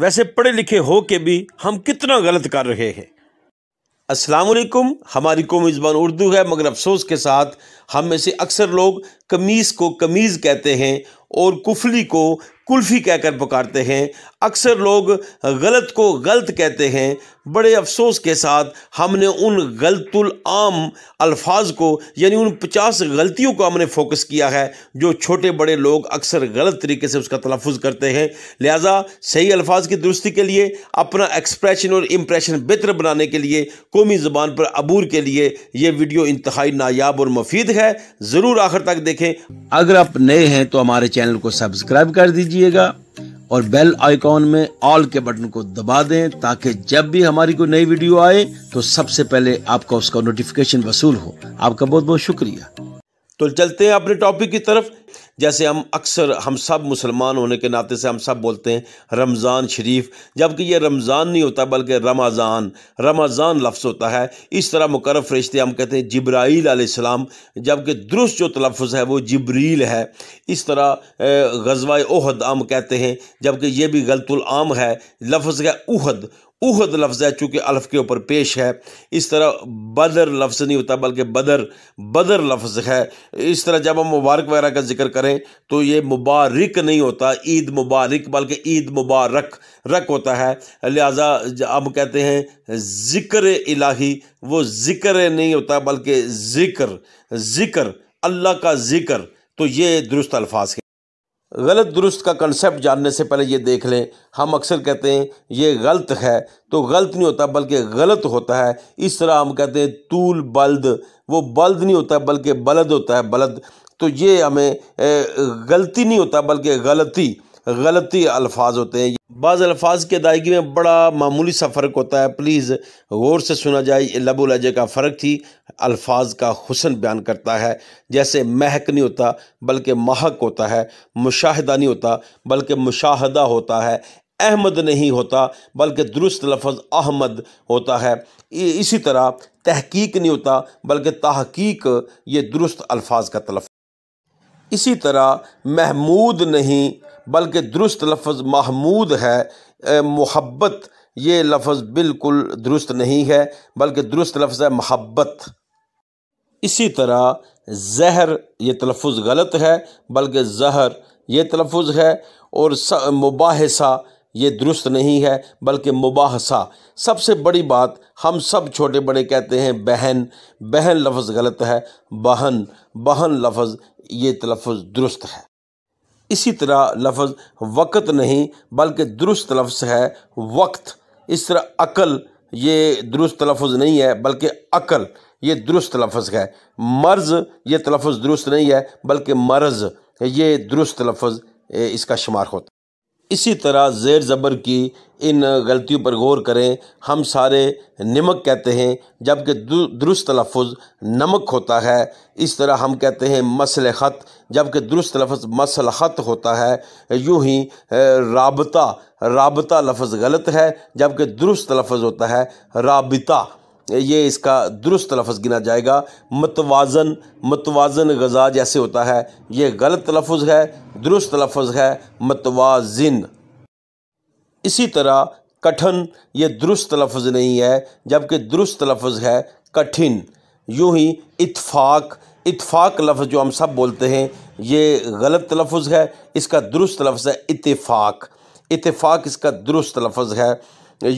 वैसे पढ़े लिखे हो के भी हम कितना गलत कर रहे हैं असलकुम हमारी कौमी ज़बान उर्दू है मगर अफसोस के साथ हम में से अक्सर लोग कमीज़ को कमीज़ कहते हैं और कुफली को कुल्फ़ी कहकर पुकारते हैं अक्सर लोग गलत को गलत कहते हैं बड़े अफसोस के साथ हमने उन आम अल्फाज को यानी उन पचास गलतियों को हमने फोकस किया है जो छोटे बड़े लोग अक्सर गलत तरीके से उसका तलफ़ करते हैं लिहाजा सही अल्फाज की दुरुस्ती के लिए अपना एक्सप्रेशन और इम्प्रेशन बेहतर बनाने के लिए कौमी ज़बान पर अबूर के लिए ये वीडियो इंतहाई नायाब और मफीद है ज़रूर आखिर तक देखें अगर आप नए हैं तो हमारे चैनल चैनल को सब्सक्राइब कर दीजिएगा और बेल आइकॉन में ऑल के बटन को दबा दें ताकि जब भी हमारी कोई नई वीडियो आए तो सबसे पहले आपका उसका नोटिफिकेशन वसूल हो आपका बहुत बहुत शुक्रिया तो चलते हैं अपने टॉपिक की तरफ जैसे हम अक्सर हम सब मुसलमान होने के नाते से हम सब बोलते हैं रमज़ान शरीफ जबकि ये रमज़ान नहीं होता बल्कि रमज़ान रमज़ान लफ्ज़ होता है इस तरह मुकर रिश्ते हम कहते हैं जबराइल आसमाम जबकि दुरुस्त जो तलफ़ है वो जबरील है इस तरह गजवा उहद आम कहते हैं जबकि ये भी गलतुल आम है लफ्ज़ है उहद उहद लफ्ज़ है चूँकि अल्फ़ के ऊपर पेश है इस तरह बदर लफ्ज़ नहीं होता बल्कि बदर बदर लफ्ज़ है इस तरह जब हम मुबारक वगैरह का जिक्र करें तो ये मुबारक नहीं होता ईद मुबारक बल्कि ईद मुबारक रक होता है लिहाजा हम कहते हैं ज़िक्र इलाही वो ज़िक्र नहीं होता बल्कि ज़िक्र ज़िक्र अल्लाह का ज़िक्र तो ये दुरुस्त अल्फाज गलत दुरुस्त का कंसेप्ट जानने से पहले ये देख लें हम अक्सर कहते हैं ये गलत है तो गलत नहीं होता बल्कि गलत होता है इस तरह हम कहते हैं तूल बल्द वो बल्द नहीं होता बल्कि बलद होता है बलद तो ये हमें गलती नहीं होता बल्कि गलती गलती अल्फाज होते हैं बाज़ अल्फाज की अदायगी में बड़ा मामूली सा फ़र्क होता है प्लीज़ गौर से सुना जाए लबो लहजे का फ़र्क थी अल्फाज का हुसन बयान करता है जैसे महक नहीं होता बल्कि महक होता है मुशाहदा नहीं होता बल्कि मुशाहदा होता है अहमद नहीं होता बल्कि दुरुस्त लफज अहमद होता है इसी तरह तहकीक नहीं होता बल्कि तहकीक ये दुरुस्त अल्फाज का तलफ इसी तरह महमूद नहीं बल्कि दुरुस्त लफ्ज़ महमूद है मोहब्बत ये लफ्ज़ बिल्कुल दुरुस्त नहीं है बल्कि दुरुस्त लफ्ज़ है महब्बत इसी तरह जहर ये तलफ़ गलत है बल्कि जहर ये तलफ़ है और मुबासा ये दुरुस्त नहीं है बल्कि मुबासा सबसे बड़ी बात हम सब छोटे बड़े कहते हैं बहन बहन लफ्ज़ गलत है बहन बहन लफ्ज़ ये तलफ़ दुरुस्त है इसी तरह लफ्ज़ वक़्त नहीं बल्कि दुरुस्त लफ्ज़ है वक्त इस तरह अकल ये दुरुस्त लफ्ज़ नहीं है बल्कि अकल ये दुरुस्त लफ्ज़ है मर्ज़ ये तलफ़ दुरुस्त नहीं है बल्कि मर्ज़ ये दुरुस्त लफ्ज़ इसका शुमार होता इसी तरह ज़ेर ज़बर की इन गलतियों पर गौर करें हम सारे नमक कहते हैं जबकि दुरुस्त तलफ़ नमक होता है इस तरह हम कहते हैं मसल ख़त जबकि दुरुस्त लफज मसल ख़त होता है यूँ ही रबता रबता लफ्ज़ गलत है जबकि दुरुस्त लफज होता है रबता ये इसका दुरुस्त लफ्ज़ गिना जाएगा मतवाजन मतवाजन गज़ा जैसे होता है ये गलत लफ्ज़ है दुरुस्त लफ्ज़ है मतवाजिन इसी तरह कठिन ये दुरुस्त लफ्ज़ नहीं है जबकि दुरुस्त लफ्ज़ है कठिन यूँ ही इतफाक़ इतफाक़ लफ्ज़ जो हम सब बोलते हैं ये गलत लफ्ज़ है इसका दुरुस्त लफ्ज़ है इतफ़ाक़ इतफ़ाक़ इसका दुरुस्त लफ्ज़ है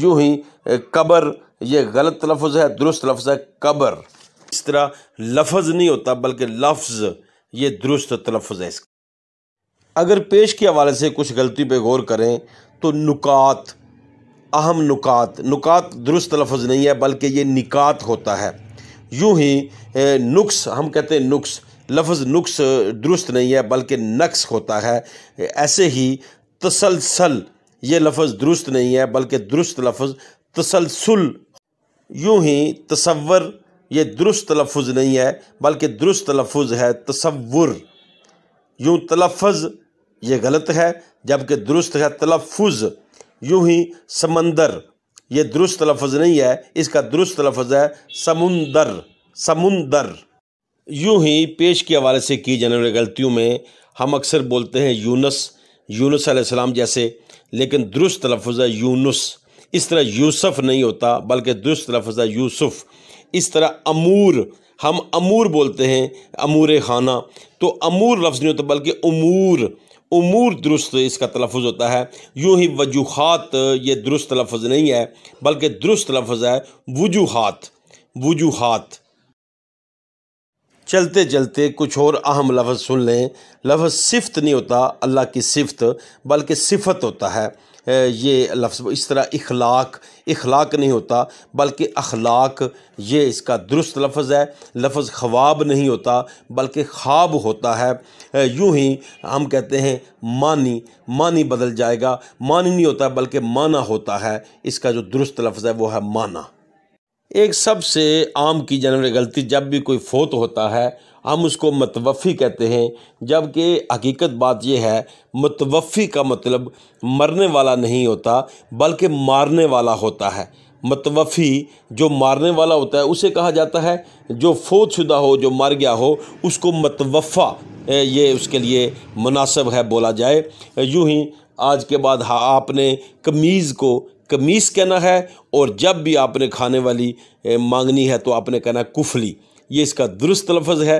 यूँ ही कबर ये गलत लफ्ज़ है दुरुस्त लफ्ज़ है कबर इस तरह लफ्ज़ नहीं होता बल्कि लफ्ज़ ये दुरुस्त तलफ़ है इसका अगर पेश के हवाले से कुछ गलती पे गौर करें तो नुकात अहम नुकात नुकात दुरुस्त लफ्ज़ नहीं है बल्कि ये निकात होता है यूँ ही नुक्स हम कहते हैं नुक्स लफ्ज़ नुक्स दुरुस्त नहीं है बल्कि नक्स होता है ऐसे ही तसलसल ये लफ्ज़ दुरुस्त नहीं है बल्कि दुरुस्त लफ्ज़ तसलसल यूं ही तसवर ये दुरुस्त तलफ़ नहीं है बल्कि दुरुस्त तलफ़ है तसवुर यूँ तलफ़ ये गलत है जबकि दुरुस्त है तलफ़ यूँ ही समंदर ये दुरुस्त लफ्ज़ नहीं है इसका दुरुस्त लफज है समुंदर समुंदर यूँ ही पेश के हवाले से की जाने वाली गलतियों में हम अक्सर बोलते हैं यूनस यूनस सलाम जैसे लेकिन दुरुस्त लफज है यूनस इस तरह यूसुफ नहीं होता बल्कि दूसरा है यूसुफ इस तरह अमूर हम अमूर बोलते हैं अमूर खाना तो अमूर लफ्ज़ नहीं होता बल्कि अमूर उमूर दुरुस्त इसका तलफ़ होता है यूँ ही वजूहत ये दुरुस्त लफ्ज़ नहीं है बल्कि दुरुस्त लफ्ज़ है वजूहत वजूहत चलते चलते कुछ और अहम लफ्ज़ सुन लें लफ्ज़ सिफ्त नहीं होता अल्लाह की सिफ्त बल्कि सिफत होता है ये लफ्ज़ इस तरह इखलाक इखलाक नहीं होता बल्कि अखलाक ये इसका दुरुस्त लफ्ज़ है लफ्ज़ ख्वाब नहीं होता बल्कि ख्वाब होता है यूं ही हम कहते हैं मानी मानी बदल जाएगा मानी नहीं होता बल्कि माना होता है इसका जो दुरुस्त लफ्ज़ है वो है माना एक सबसे आम की जनरल गलती जब भी कोई फोत होता है हम उसको मतवफ़ी कहते हैं जबकि हकीकत बात यह है मतवफ़ी का मतलब मरने वाला नहीं होता बल्कि मारने वाला होता है मतवफ़ी जो मारने वाला होता है उसे कहा जाता है जो फोत शुदा हो जो मर गया हो उसको मतवफ़ा ये उसके लिए मुनासब है बोला जाए यूँ ही आज के बाद हाँ आपने कमीज़ को कमीस कहना है और जब भी आपने खाने वाली मांगनी है तो आपने कहना है कुफली ये इसका दुरुस्त लफ्ज़ है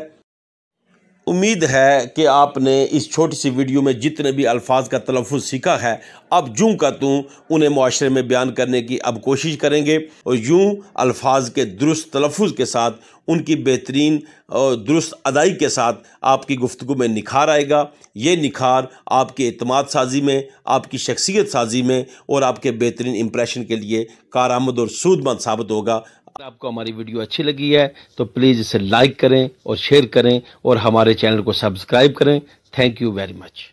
उम्मीद है कि आपने इस छोटी सी वीडियो में जितने भी अल्फाज का तलफ़ सीखा है अब जूँ का तू उन्हें माशरे में बयान करने की अब कोशिश करेंगे और यूँ अल्फाज के दुरुस्त तलफ़ के साथ उनकी बेहतरीन और दुरुस्त अदाई के साथ आपकी गुफ्तु में निखार आएगा ये निखार आपके अतमाद साजी में आपकी शख्सियत साजी में और आपके बेहतरीन इम्प्रेशन के लिए कारआमद और सूदमंद साबित होगा अगर आपको हमारी वीडियो अच्छी लगी है तो प्लीज़ इसे लाइक करें और शेयर करें और हमारे चैनल को सब्सक्राइब करें थैंक यू वेरी मच